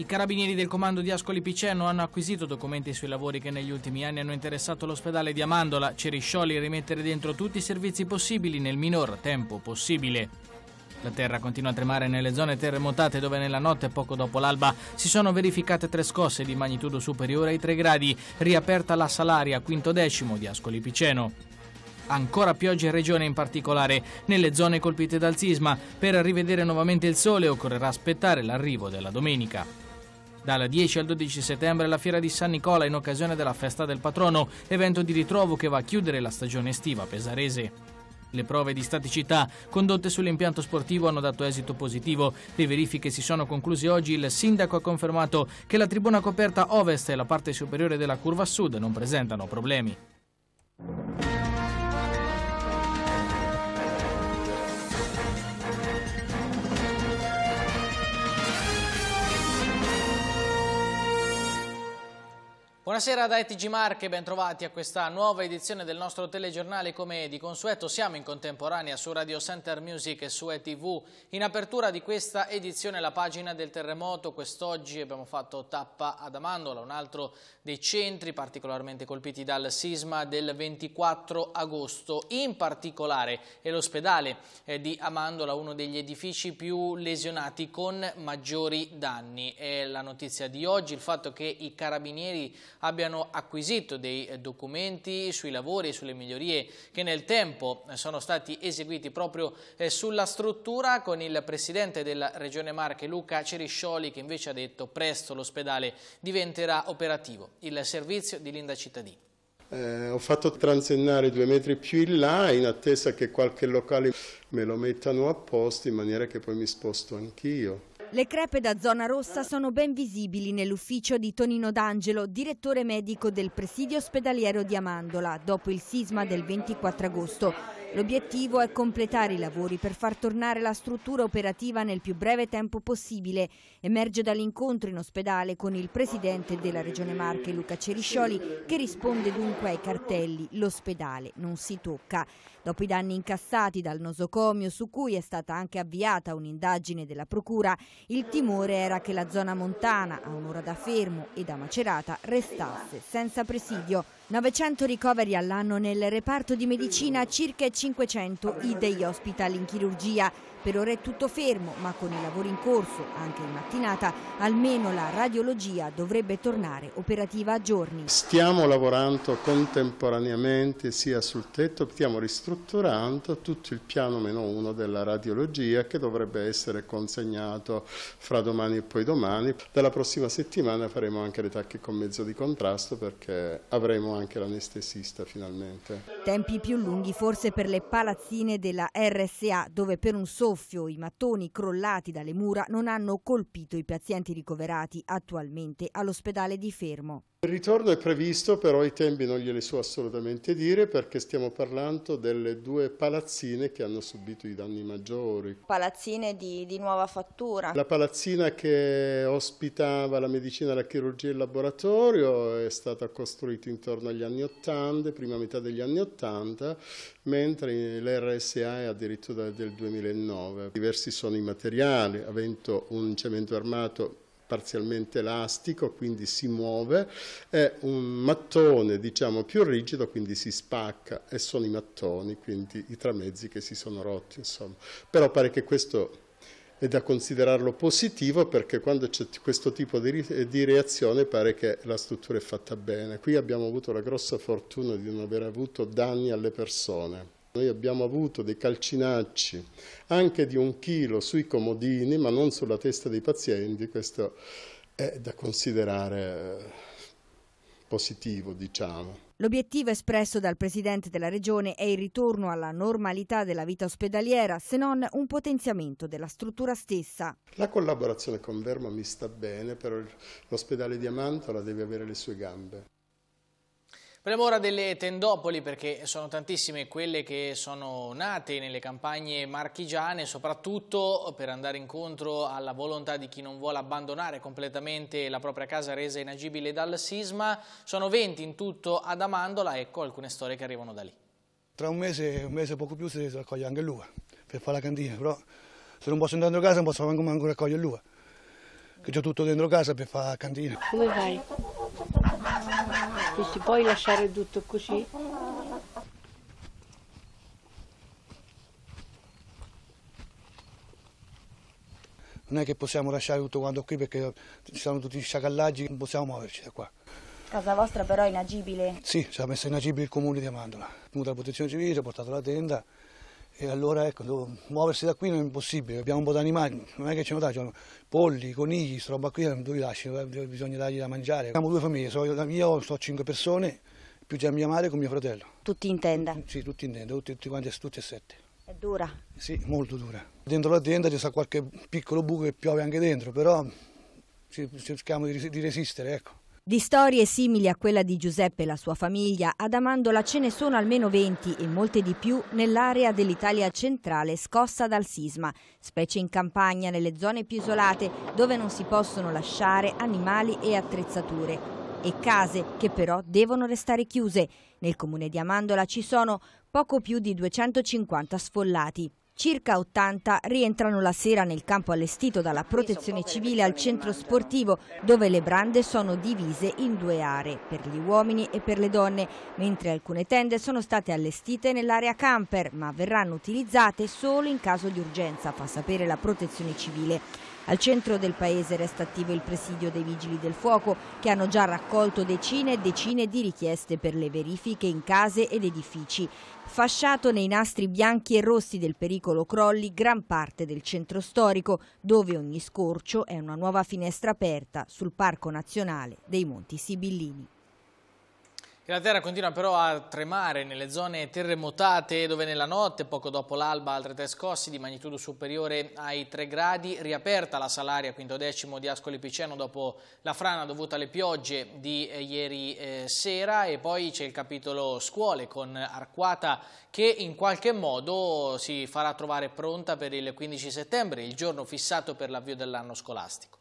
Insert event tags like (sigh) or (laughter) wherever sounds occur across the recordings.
I carabinieri del comando di Ascoli Piceno hanno acquisito documenti sui lavori che negli ultimi anni hanno interessato l'ospedale di Amandola, Ceriscioli e rimettere dentro tutti i servizi possibili nel minor tempo possibile. La terra continua a tremare nelle zone terremotate dove nella notte poco dopo l'alba si sono verificate tre scosse di magnitudo superiore ai 3 gradi, riaperta la salaria quinto decimo di Ascoli Piceno. Ancora piogge in regione in particolare, nelle zone colpite dal sisma. Per rivedere nuovamente il sole occorrerà aspettare l'arrivo della domenica. Dal 10 al 12 settembre la Fiera di San Nicola in occasione della festa del patrono, evento di ritrovo che va a chiudere la stagione estiva pesarese. Le prove di staticità condotte sull'impianto sportivo hanno dato esito positivo. Le verifiche si sono concluse oggi. Il sindaco ha confermato che la tribuna coperta ovest e la parte superiore della curva sud non presentano problemi. Buonasera da ETG Marche, bentrovati a questa nuova edizione del nostro telegiornale. Come di consueto siamo in contemporanea su Radio Center Music e su ETV. In apertura di questa edizione la pagina del terremoto. Quest'oggi abbiamo fatto tappa ad Amandola, un altro dei centri particolarmente colpiti dal sisma del 24 agosto. In particolare è l'ospedale eh, di Amandola, uno degli edifici più lesionati con maggiori danni. È la notizia di oggi il fatto che i carabinieri abbiano acquisito dei eh, documenti sui lavori e sulle migliorie che nel tempo eh, sono stati eseguiti proprio eh, sulla struttura con il presidente della Regione Marche Luca Ceriscioli che invece ha detto presto l'ospedale diventerà operativo. Il servizio di Linda Cittadini. Eh, ho fatto transennare due metri più in là in attesa che qualche locale me lo mettano a posto in maniera che poi mi sposto anch'io. Le crepe da zona rossa sono ben visibili nell'ufficio di Tonino D'Angelo, direttore medico del presidio ospedaliero di Amandola, dopo il sisma del 24 agosto. L'obiettivo è completare i lavori per far tornare la struttura operativa nel più breve tempo possibile. Emerge dall'incontro in ospedale con il presidente della Regione Marche, Luca Ceriscioli, che risponde dunque ai cartelli «L'ospedale non si tocca». Dopo i danni incassati dal nosocomio, su cui è stata anche avviata un'indagine della Procura, il timore era che la zona montana, a un'ora da Fermo e da Macerata, restasse senza presidio. 900 ricoveri all'anno nel reparto di medicina, circa 500 i day hospital in chirurgia. Per ora è tutto fermo, ma con i lavori in corso, anche in mattinata, almeno la radiologia dovrebbe tornare operativa a giorni. Stiamo lavorando contemporaneamente sia sul tetto, stiamo ristrutturando tutto il piano meno uno della radiologia che dovrebbe essere consegnato fra domani e poi domani. Dalla prossima settimana faremo anche le tacche con mezzo di contrasto perché avremo anche l'anestesista finalmente. Tempi più lunghi forse per le palazzine della RSA dove per un solo soffio i mattoni crollati dalle mura non hanno colpito i pazienti ricoverati attualmente all'ospedale di Fermo. Il ritorno è previsto, però i tempi non glieli so assolutamente dire perché stiamo parlando delle due palazzine che hanno subito i danni maggiori. Palazzine di, di nuova fattura. La palazzina che ospitava la medicina, la chirurgia e il laboratorio è stata costruita intorno agli anni 80, prima metà degli anni 80, mentre l'RSA è addirittura del 2009. Diversi sono i materiali, avendo un cemento armato parzialmente elastico, quindi si muove, è un mattone diciamo più rigido, quindi si spacca e sono i mattoni, quindi i tramezzi che si sono rotti, insomma. Però pare che questo è da considerarlo positivo perché quando c'è questo tipo di, di, reazione pare che la struttura è fatta bene. Qui abbiamo avuto la grossa fortuna di non aver avuto danni alle persone. Noi abbiamo avuto dei calcinacci anche di un chilo sui comodini, ma non sulla testa dei pazienti, questo è da considerare eh, positivo, diciamo. L'obiettivo espresso dal Presidente della Regione è il ritorno alla normalità della vita ospedaliera, se non un potenziamento della struttura stessa. La collaborazione con Verma mi sta bene, però l'ospedale di Amantola deve avere le sue gambe. Parliamo ora delle tendopoli perché sono tantissime quelle che sono nate nelle campagne marchigiane, soprattutto per andare incontro alla volontà di chi non vuole abbandonare completamente la propria casa resa inagibile dal sisma. Sono 20 in tutto ad Amandola, ecco alcune storie che arrivano da lì. Tra un mese, un mese e poco più si raccoglie anche l'uva per fare la cantina, però se non posso entrare dentro casa non posso manco, manco raccogliere l'uva, che c'è tutto dentro casa per fare la cantina. Come vai? si puoi lasciare tutto così? Non è che possiamo lasciare tutto quanto qui perché ci sono tutti i sciacallaggi, non possiamo muoverci da qua. Casa vostra però è inagibile? Sì, ci ha messo inagibile il comune di Amandola. È venuta la protezione civile, ci ha portato la tenda, e allora ecco, muoversi da qui non è impossibile, abbiamo un po' di animali, non è che ce ne tagliano, polli, conigli, questa roba qui non li lasci, eh, bisogna dargli da mangiare. Abbiamo due famiglie, so, io sto cinque persone, più già mia madre con mio fratello. Tutti in tenda? Sì, tutti in tenda, tutti, tutti quanti, tutti e sette. È dura? Sì, molto dura. Dentro la tenda ci qualche piccolo buco che piove anche dentro, però cerchiamo di resistere, ecco. Di storie simili a quella di Giuseppe e la sua famiglia, ad Amandola ce ne sono almeno 20 e molte di più nell'area dell'Italia centrale scossa dal sisma, specie in campagna, nelle zone più isolate, dove non si possono lasciare animali e attrezzature e case che però devono restare chiuse. Nel comune di Amandola ci sono poco più di 250 sfollati. Circa 80 rientrano la sera nel campo allestito dalla protezione civile al centro sportivo dove le brande sono divise in due aree, per gli uomini e per le donne, mentre alcune tende sono state allestite nell'area camper ma verranno utilizzate solo in caso di urgenza, fa sapere la protezione civile. Al centro del paese resta attivo il presidio dei vigili del fuoco che hanno già raccolto decine e decine di richieste per le verifiche in case ed edifici. Fasciato nei nastri bianchi e rossi del pericolo crolli gran parte del centro storico dove ogni scorcio è una nuova finestra aperta sul Parco Nazionale dei Monti Sibillini. E la terra continua però a tremare nelle zone terremotate dove nella notte, poco dopo l'alba, altre tre scossi di magnitudo superiore ai 3 gradi, riaperta la salaria quinto decimo di Ascoli Piceno dopo la frana dovuta alle piogge di eh, ieri eh, sera e poi c'è il capitolo scuole con Arquata che in qualche modo si farà trovare pronta per il 15 settembre, il giorno fissato per l'avvio dell'anno scolastico.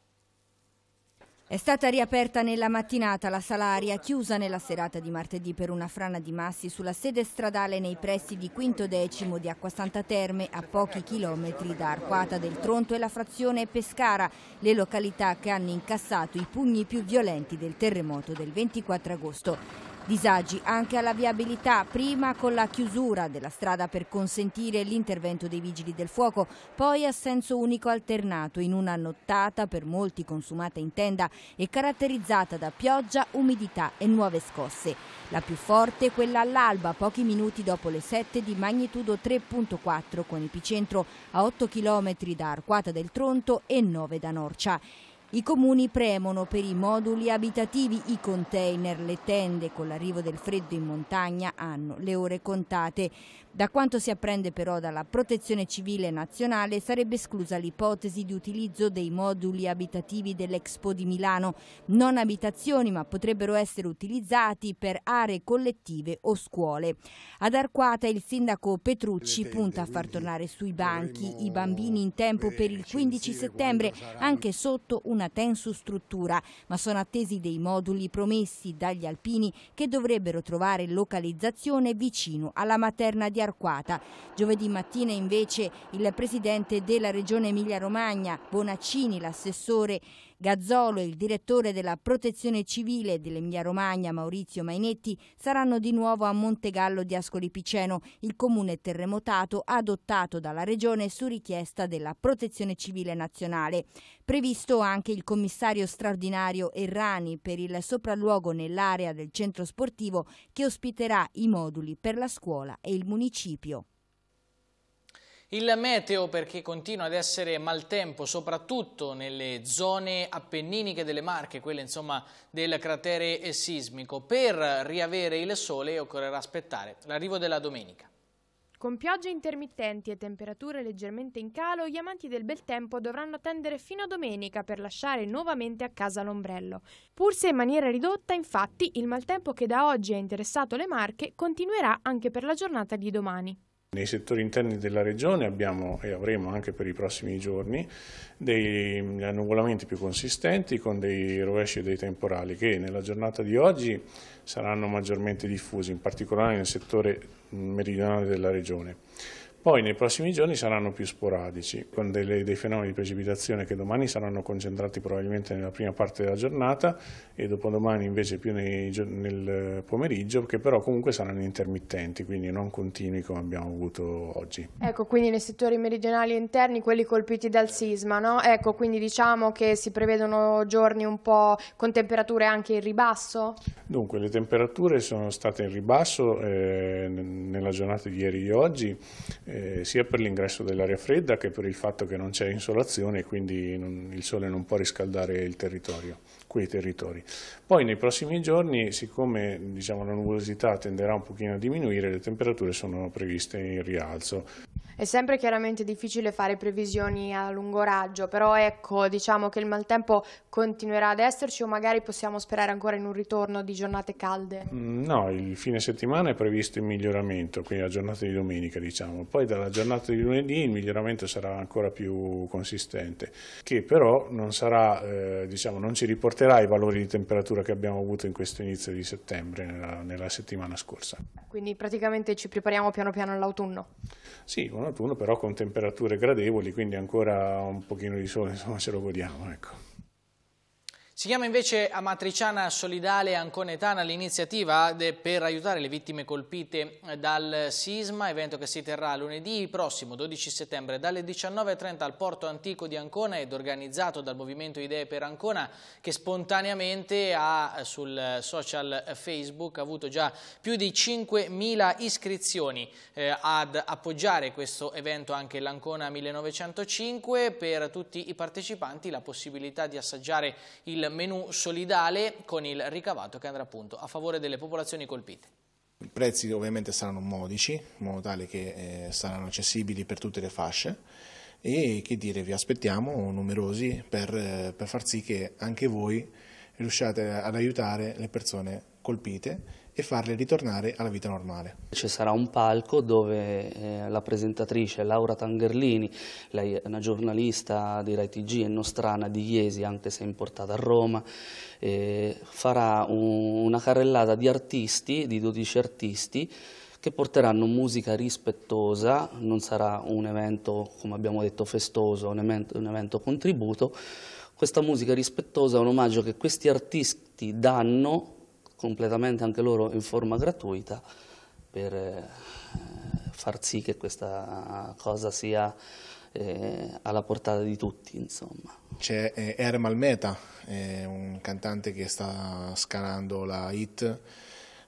È stata riaperta nella mattinata la salaria, chiusa nella serata di martedì per una frana di massi sulla sede stradale nei pressi di Quinto Decimo di Acquasanta Terme a pochi chilometri da Arquata del Tronto e la frazione Pescara, le località che hanno incassato i pugni più violenti del terremoto del 24 agosto. Disagi anche alla viabilità, prima con la chiusura della strada per consentire l'intervento dei vigili del fuoco, poi a senso unico alternato in una nottata per molti consumata in tenda e caratterizzata da pioggia, umidità e nuove scosse. La più forte quella all'alba, pochi minuti dopo le 7 di magnitudo 3.4 con epicentro a 8 km da Arquata del Tronto e 9 da Norcia. I comuni premono per i moduli abitativi, i container, le tende con l'arrivo del freddo in montagna hanno le ore contate, da quanto si apprende però dalla Protezione Civile Nazionale sarebbe esclusa l'ipotesi di utilizzo dei moduli abitativi dell'Expo di Milano, non abitazioni ma potrebbero essere utilizzati per aree collettive o scuole. Ad Arquata il sindaco Petrucci punta a far tornare sui banchi i bambini in tempo per il 15 settembre anche sotto una struttura, ma sono attesi dei moduli promessi dagli alpini che dovrebbero trovare localizzazione vicino alla materna di Arquata. Arquata. Giovedì mattina invece il presidente della regione Emilia-Romagna, Bonaccini, l'assessore Gazzolo e il direttore della Protezione Civile dell'Emilia Romagna Maurizio Mainetti saranno di nuovo a Montegallo di Ascoli Piceno, il comune terremotato adottato dalla regione su richiesta della Protezione Civile nazionale. Previsto anche il commissario straordinario Errani per il sopralluogo nell'area del centro sportivo che ospiterà i moduli per la scuola e il municipio. Il meteo perché continua ad essere maltempo, soprattutto nelle zone appenniniche delle Marche, quelle insomma del cratere sismico. Per riavere il sole occorrerà aspettare l'arrivo della domenica. Con piogge intermittenti e temperature leggermente in calo, gli amanti del bel tempo dovranno attendere fino a domenica per lasciare nuovamente a casa l'ombrello. Pur se in maniera ridotta, infatti, il maltempo che da oggi ha interessato le Marche continuerà anche per la giornata di domani. Nei settori interni della regione abbiamo e avremo anche per i prossimi giorni degli annuvolamenti più consistenti con dei rovesci e dei temporali che nella giornata di oggi saranno maggiormente diffusi, in particolare nel settore meridionale della regione. Poi nei prossimi giorni saranno più sporadici, con delle, dei fenomeni di precipitazione che domani saranno concentrati probabilmente nella prima parte della giornata e dopodomani invece più nei, nel pomeriggio, che però comunque saranno intermittenti, quindi non continui come abbiamo avuto oggi. Ecco, quindi nei settori meridionali interni, quelli colpiti dal sisma, no? Ecco, quindi diciamo che si prevedono giorni un po' con temperature anche in ribasso? Dunque, le temperature sono state in ribasso eh, nella giornata di ieri e oggi, eh, sia per l'ingresso dell'aria fredda che per il fatto che non c'è insolazione e quindi non, il sole non può riscaldare il territorio, quei territori. Poi nei prossimi giorni, siccome diciamo, la nuvolosità tenderà un pochino a diminuire, le temperature sono previste in rialzo. È sempre chiaramente difficile fare previsioni a lungo raggio, però ecco, diciamo che il maltempo continuerà ad esserci o magari possiamo sperare ancora in un ritorno di giornate calde? Mm, no, il fine settimana è previsto in miglioramento, quindi la giornata di domenica diciamo, poi dalla giornata di lunedì il miglioramento sarà ancora più consistente, che però non, sarà, eh, diciamo, non ci riporterà i valori di temperatura che abbiamo avuto in questo inizio di settembre, nella, nella settimana scorsa. Quindi praticamente ci prepariamo piano piano all'autunno? Sì, un autunno però con temperature gradevoli, quindi ancora un pochino di sole, insomma ce lo godiamo. Ecco. Si chiama invece Amatriciana Solidale Anconetana l'iniziativa per aiutare le vittime colpite eh, dal sisma, evento che si terrà lunedì prossimo 12 settembre dalle 19.30 al Porto Antico di Ancona ed organizzato dal Movimento Idee per Ancona che spontaneamente ha eh, sul social Facebook avuto già più di 5.000 iscrizioni eh, ad appoggiare questo evento anche l'Ancona 1905 per tutti i partecipanti la possibilità di assaggiare il il menu solidale con il ricavato che andrà appunto a favore delle popolazioni colpite. I prezzi ovviamente saranno modici, in modo tale che eh, saranno accessibili per tutte le fasce e che dire, vi aspettiamo numerosi per, eh, per far sì che anche voi riusciate ad aiutare le persone colpite e farle ritornare alla vita normale. Ci sarà un palco dove eh, la presentatrice Laura Tangerlini, lei è una giornalista di Rai TG e nostrana di Iesi, anche se importata a Roma, eh, farà un, una carrellata di artisti, di 12 artisti, che porteranno musica rispettosa, non sarà un evento, come abbiamo detto, festoso, un evento, un evento contributo, questa musica rispettosa è un omaggio che questi artisti danno completamente anche loro in forma gratuita per eh, far sì che questa cosa sia eh, alla portata di tutti. C'è eh, Ermal Meta, eh, un cantante che sta scalando la hit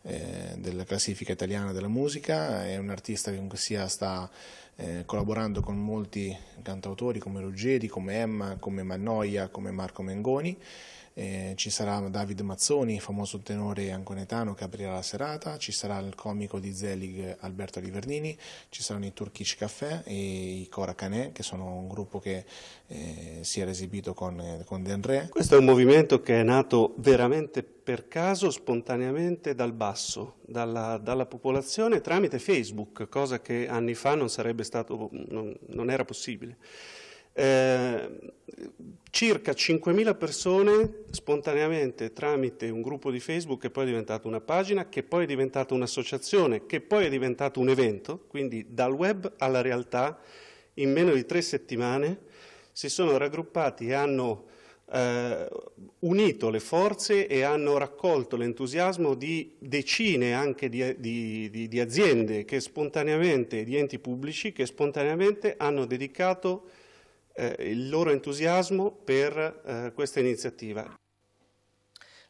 eh, della classifica italiana della musica, è un artista che comunque sia sta eh, collaborando con molti cantautori come Ruggeri, come Emma, come Mannoia, come Marco Mengoni eh, ci sarà David Mazzoni, famoso tenore anconetano che aprirà la serata, ci sarà il comico di Zelig Alberto Livernini, ci saranno i Turkish Café e i Cora Canè, che sono un gruppo che eh, si era esibito con, eh, con Den Re. Questo è un movimento che è nato veramente per caso, spontaneamente dal basso, dalla, dalla, popolazione tramite Facebook, cosa che anni fa non sarebbe stato, non, non era possibile. Eh, circa 5.000 persone spontaneamente tramite un gruppo di Facebook che poi è diventato una pagina, che poi è diventata un'associazione, che poi è diventato un evento, quindi dal web alla realtà in meno di tre settimane si sono raggruppati e hanno eh, unito le forze e hanno raccolto l'entusiasmo di decine anche di, di, di, di aziende e di enti pubblici che spontaneamente hanno dedicato eh, il loro entusiasmo per eh, questa iniziativa.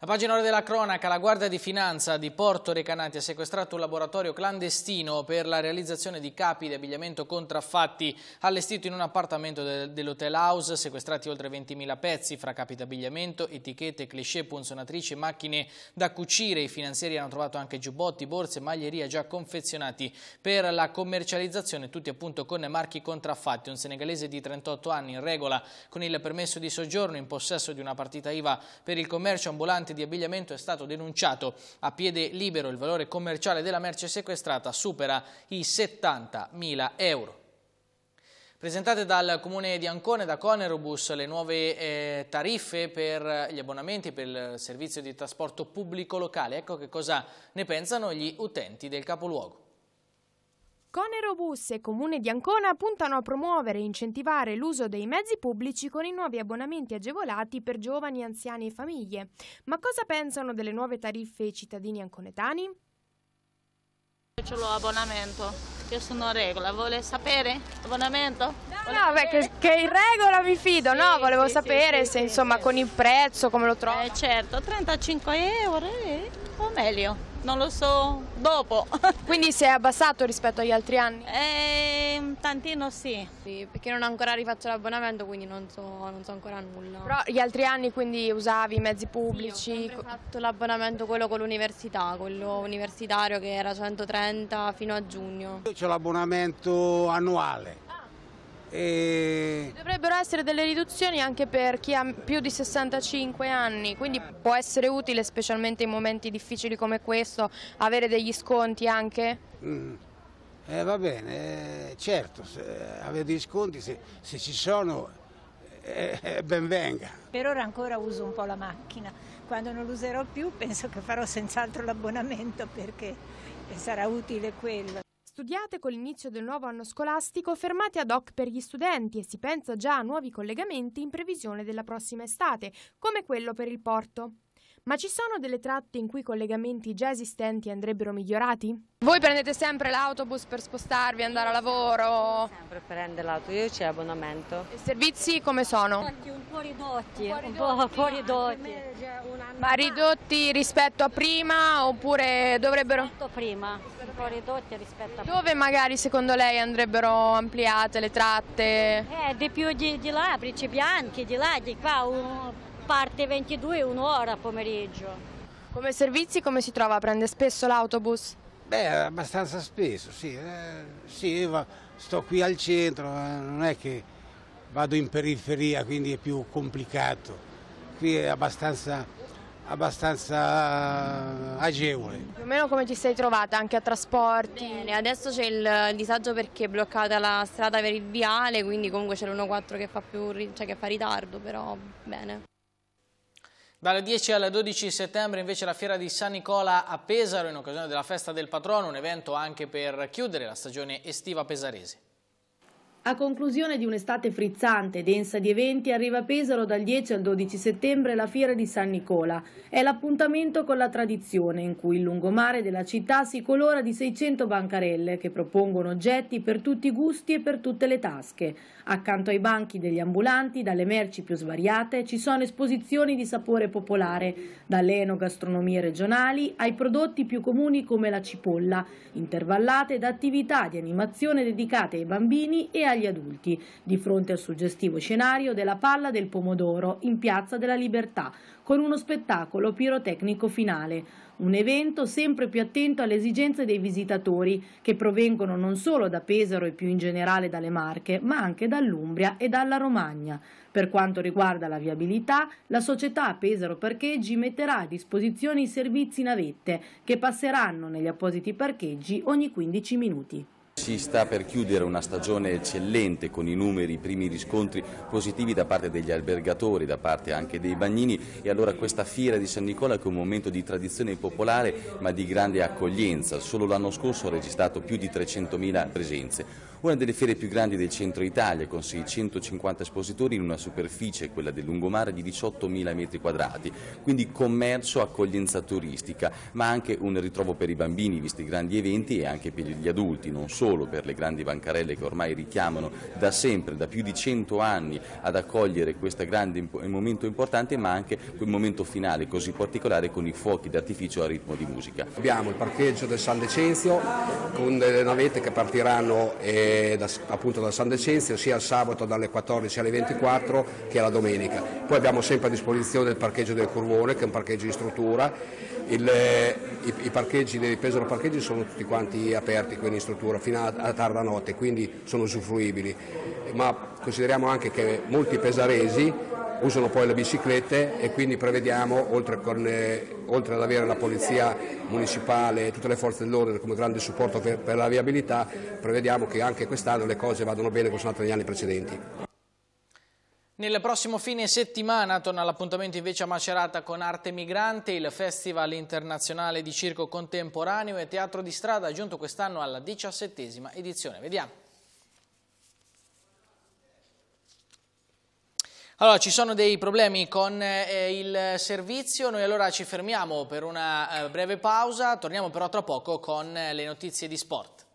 La pagina ora della cronaca, la Guardia di Finanza di Porto Recanati ha sequestrato un laboratorio clandestino per la realizzazione di capi di abbigliamento contraffatti allestito in un appartamento de dell'Hotel House, sequestrati oltre 20.000 pezzi fra capi di abbigliamento, etichette, cliché, punzonatrici, macchine da cucire. I finanzieri hanno trovato anche giubbotti, borse, maglieria già confezionati per la commercializzazione, tutti appunto con marchi contraffatti. Un senegalese di 38 anni in regola con il permesso di soggiorno in possesso di una partita IVA per il commercio ambulante ristoranti di abbigliamento è stato denunciato a piede libero. Il valore commerciale della merce sequestrata supera i 70.000 euro. Presentate dal Comune di Ancone, da Conerobus, le nuove eh, tariffe per gli abbonamenti per il servizio di trasporto pubblico locale. Ecco che cosa ne pensano gli utenti del capoluogo. Conero Bus e Comune di Ancona puntano a promuovere e incentivare l'uso dei mezzi pubblici con i nuovi abbonamenti agevolati per giovani, anziani e famiglie. Ma cosa pensano delle nuove tariffe ai cittadini anconetani? C'è l'abbonamento, io sono regola, vuole sapere? Abbonamento? No, no beh, che, che in regola mi fido, sì, no? Volevo sì, sapere sì, se insomma con il prezzo come lo eh, trovo. Eh certo, 35 euro eh, o meglio. Non lo so, dopo. (laughs) Quindi si è abbassato rispetto agli altri anni? Eh, un tantino sì. sì. Perché non ho ancora rifatto l'abbonamento, quindi non so, non so, ancora nulla. Però gli altri anni quindi usavi i mezzi pubblici? Sì, ho fatto l'abbonamento quello con l'università, quello universitario che era 130 fino a giugno. Io ho l'abbonamento annuale e... Dovrebbero essere delle riduzioni anche per chi ha più di 65 anni, quindi può essere utile specialmente in momenti difficili come questo avere degli sconti anche? Mm. Eh, va bene, eh, certo, eh, avere degli sconti se, se ci sono eh, eh, ben venga. Per ora ancora uso un po' la macchina, quando non l'userò più penso che farò senz'altro l'abbonamento perché sarà utile quello studiate con l'inizio del nuovo anno scolastico fermate ad hoc per gli studenti e si pensa già a nuovi collegamenti in previsione della prossima estate, come quello per il porto. Ma ci sono delle tratte in cui i collegamenti già esistenti andrebbero migliorati? Voi prendete sempre l'autobus per spostarvi, andare a lavoro? Sempre prende l'auto, io c'è abbonamento. I servizi come sono? Un po' ridotti, un po', eh. ridotti, un po ridotti. Ma ridotti rispetto a prima oppure dovrebbero... Rispetto prima, un po' ridotti rispetto a prima. Dove magari secondo lei andrebbero ampliate le tratte? Eh, di più di, di là, Principianchi, di là, di qua... Un parte 22 un'ora pomeriggio. Come servizi come si trova? Prende spesso l'autobus? Beh, abbastanza spesso, sì. Eh, sì va, sto qui al centro, eh, non è che vado in periferia, quindi è più complicato. Qui è abbastanza, abbastanza eh, agevole. Più o meno come ti sei trovata anche a trasporti? Bene, adesso c'è il disagio perché è bloccata la strada per il viale, quindi comunque c'è l'1.4 che, cioè che fa ritardo, però bene. Dalle 10 al 12 settembre invece la fiera di San Nicola a Pesaro in occasione della festa del patrono, un evento anche per chiudere la stagione estiva pesarese. A conclusione di un'estate frizzante, densa di eventi, arriva a Pesaro dal 10 al 12 settembre la Fiera di San Nicola. È l'appuntamento con la tradizione, in cui il lungomare della città si colora di 600 bancarelle che propongono oggetti per tutti i gusti e per tutte le tasche. Accanto ai banchi degli ambulanti, dalle merci più svariate, ci sono esposizioni di sapore popolare, dalle enogastronomie regionali ai prodotti più comuni come la cipolla, intervallate da attività di animazione dedicate ai bambini e agli adulti di fronte al suggestivo scenario della palla del pomodoro in Piazza della Libertà con uno spettacolo pirotecnico finale. Un evento sempre più attento alle esigenze dei visitatori che provengono non solo da Pesaro e più in generale dalle Marche, ma anche dall'Umbria e dalla Romagna. Per quanto riguarda la viabilità, la società Pesaro Parcheggi metterà a disposizione i servizi navette che passeranno negli appositi parcheggi ogni 15 minuti si sta per chiudere una stagione eccellente con i numeri, i primi riscontri positivi da parte degli albergatori, da parte anche dei bagnini e allora questa fiera di San Nicola che è un momento di tradizione popolare ma di grande accoglienza, solo l'anno scorso ha registrato più di 300.000 presenze, una delle fiere più grandi del centro Italia con 650 espositori in una superficie, quella del lungomare, di 18.000 metri quadrati, quindi commercio, accoglienza turistica ma anche un ritrovo per i bambini visti i grandi eventi e anche per gli adulti, non solo solo per le grandi bancarelle che ormai richiamano da sempre, da più di cento anni, ad accogliere questo grande momento importante, ma anche quel momento finale così particolare con i fuochi d'artificio a ritmo di musica. Abbiamo il parcheggio del San Decenzio con delle navette che partiranno eh, da, appunto da San Decenzio sia il sabato dalle 14 alle 24 che la domenica. Poi abbiamo sempre a disposizione il parcheggio del Curvone, che è un parcheggio in struttura. Il, eh, i, i, parcheggi dei Pesaro Parcheggi sono tutti quanti aperti, quindi in struttura, fino a, a tarda notte, quindi sono usufruibili. Ma consideriamo anche che molti pesaresi usano poi le biciclette e quindi prevediamo, oltre, con, eh, oltre, ad avere la polizia municipale e tutte le forze dell'ordine come grande supporto per, per la viabilità, prevediamo che anche quest'anno le cose vadano bene come sono andate negli anni precedenti. Nel prossimo fine settimana torna l'appuntamento invece a Macerata con Arte Migrante, il Festival Internazionale di Circo Contemporaneo e Teatro di Strada, giunto quest'anno alla diciassettesima edizione. Vediamo. Allora, ci sono dei problemi con eh, il servizio, noi allora ci fermiamo per una eh, breve pausa, torniamo però tra poco con eh, le notizie di sport.